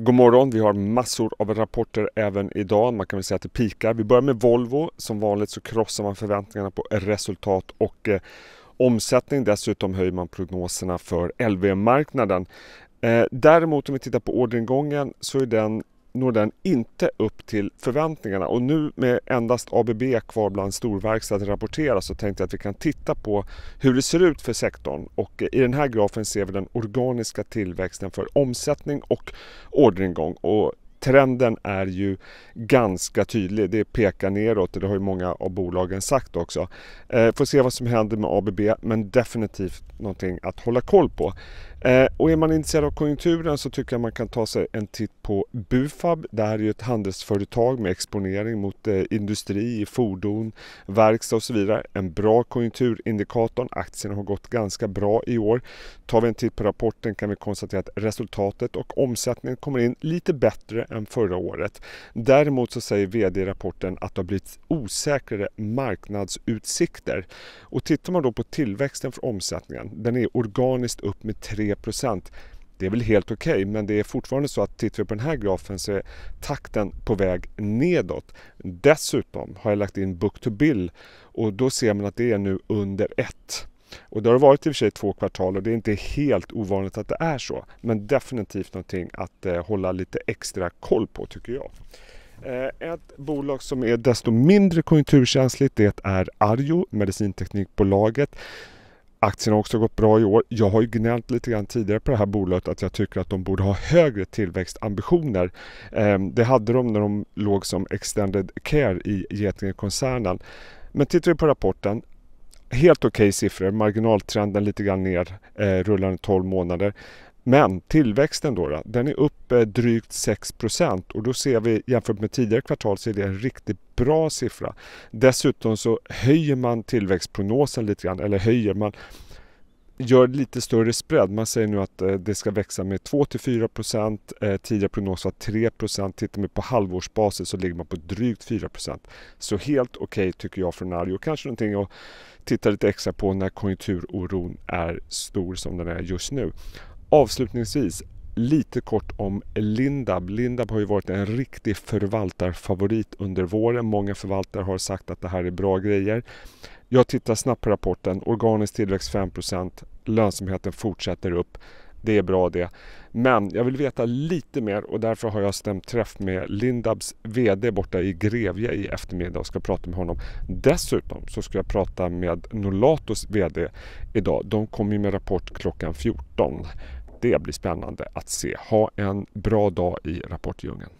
God morgon, vi har massor av rapporter även idag. Man kan väl säga att det pikar. Vi börjar med Volvo. Som vanligt så krossar man förväntningarna på resultat och eh, omsättning. Dessutom höjer man prognoserna för LV-marknaden. Eh, däremot om vi tittar på orderingången så är den når den inte upp till förväntningarna och nu med endast ABB kvar bland storverkstad att rapportera så tänkte jag att vi kan titta på hur det ser ut för sektorn och i den här grafen ser vi den organiska tillväxten för omsättning och orderingång och trenden är ju ganska tydlig. Det pekar neråt och det har ju många av bolagen sagt också. Eh, får se vad som händer med ABB men definitivt någonting att hålla koll på. Eh, och är man intresserad av konjunkturen så tycker jag man kan ta sig en titt på Bufab. Det här är ju ett handelsföretag med exponering mot eh, industri, fordon, verkstad och så vidare. En bra konjunkturindikator. Aktien har gått ganska bra i år. Tar vi en titt på rapporten kan vi konstatera att resultatet och omsättningen kommer in lite bättre än förra året. Däremot så säger VD i rapporten att det har blivit osäkrare marknadsutsikter. Och tittar man då på tillväxten för omsättningen, den är organiskt upp med 3 3 det är väl helt okej okay, men det är fortfarande så att tittar vi på den här grafen så är takten på väg nedåt. Dessutom har jag lagt in book to bill och då ser man att det är nu under 1. Och det har varit i och för sig två kvartal och det är inte helt ovanligt att det är så. Men definitivt någonting att eh, hålla lite extra koll på tycker jag. Eh, ett bolag som är desto mindre konjunkturkänsligt det är Arjo, medicinteknikbolaget Aktien har också gått bra i år. Jag har ju gnällt lite grann tidigare på det här bolaget att jag tycker att de borde ha högre tillväxtambitioner. Ehm, det hade de när de låg som Extended Care i Getingekoncernen. Men tittar vi på rapporten, helt okej okay siffror. Marginaltrenden lite grann ner, eh, rullande 12 månader. Men tillväxten då, då den är upp eh, drygt 6 och då ser vi jämfört med tidigare kvartal så är det en riktigt bra siffra. Dessutom så höjer man tillväxtprognosen lite grann, eller höjer man gör lite större spread. Man säger nu att eh, det ska växa med 2 4 procent. Eh, tidigare prognos var 3 procent. Tittar man på halvårsbasis så ligger man på drygt 4 procent. Så helt okej okay, tycker jag från Arjo. Kanske någonting att titta lite extra på när konjunkturoron är stor som den är just nu. Avslutningsvis, lite kort om Lindab. Lindab har ju varit en riktig förvaltarfavorit under våren. Många förvaltare har sagt att det här är bra grejer. Jag tittar snabbt på rapporten. Organisk tillväxt 5 lönsamheten fortsätter upp. Det är bra det. Men jag vill veta lite mer och därför har jag stämt träff med Lindabs VD borta i Grevje i eftermiddag och ska prata med honom. Dessutom så ska jag prata med Nolatos VD idag. De kommer med rapport klockan 14. Det blir spännande att se. Ha en bra dag i Rapportdjungeln.